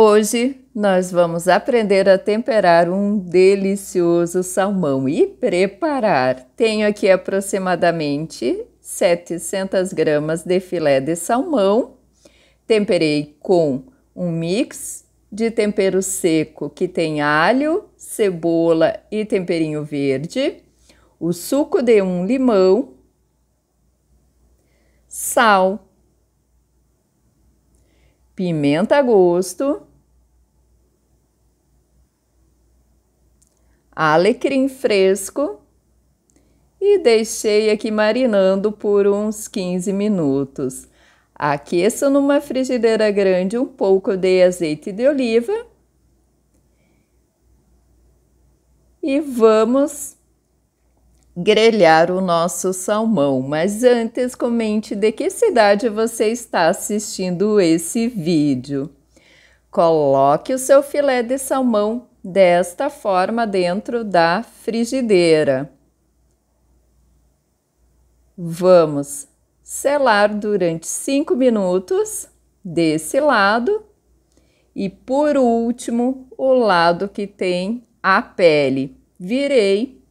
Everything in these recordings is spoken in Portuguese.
Hoje nós vamos aprender a temperar um delicioso salmão e preparar. Tenho aqui aproximadamente 700 gramas de filé de salmão. Temperei com um mix de tempero seco que tem alho, cebola e temperinho verde, o suco de um limão, sal, pimenta a gosto alecrim fresco e deixei aqui marinando por uns 15 minutos. Aqueço numa frigideira grande um pouco de azeite de oliva e vamos grelhar o nosso salmão. Mas antes, comente de que cidade você está assistindo esse vídeo. Coloque o seu filé de salmão desta forma dentro da frigideira. Vamos selar durante 5 minutos desse lado e por último o lado que tem a pele. Virei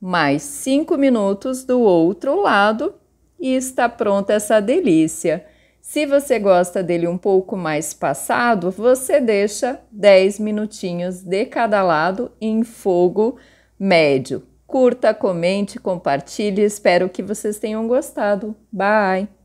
mais 5 minutos do outro lado e está pronta essa delícia. Se você gosta dele um pouco mais passado, você deixa 10 minutinhos de cada lado em fogo médio. Curta, comente, compartilhe. Espero que vocês tenham gostado. Bye!